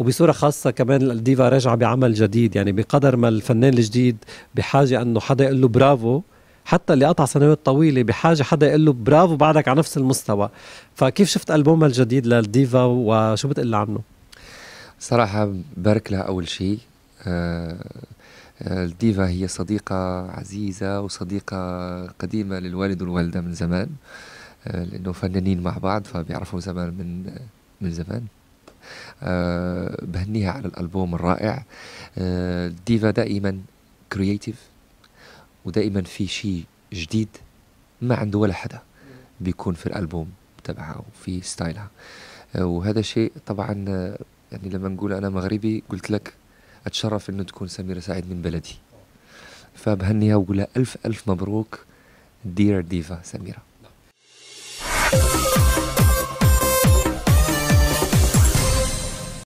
وبصوره خاصه كمان الديفا راجعه بعمل جديد يعني بقدر ما الفنان الجديد بحاجه انه حدا يقول له برافو حتى اللي قطع سنوات طويلة بحاجة حدا يقول له برافو بعدك على نفس المستوى فكيف شفت ألبومها الجديد للديفا وشو بتقول عنه؟ صراحة بارك لها أول شيء آه،, آه الديفا هي صديقة عزيزة وصديقة قديمة للوالد والوالدة من زمان آه، لأنه فنانين مع بعض فبيعرفوا زمان من من زمان آه، بهنيها على الالبوم الرائع الديفا آه، دائما كرييتيف ودائما في شيء جديد ما عنده ولا حدا بيكون في الالبوم تبعها وفي ستايلها آه، وهذا شيء طبعا يعني لما نقول انا مغربي قلت لك اتشرف انه تكون سميره سعيد من بلدي فبهنيها وقولها الف الف مبروك دير ديفا سميره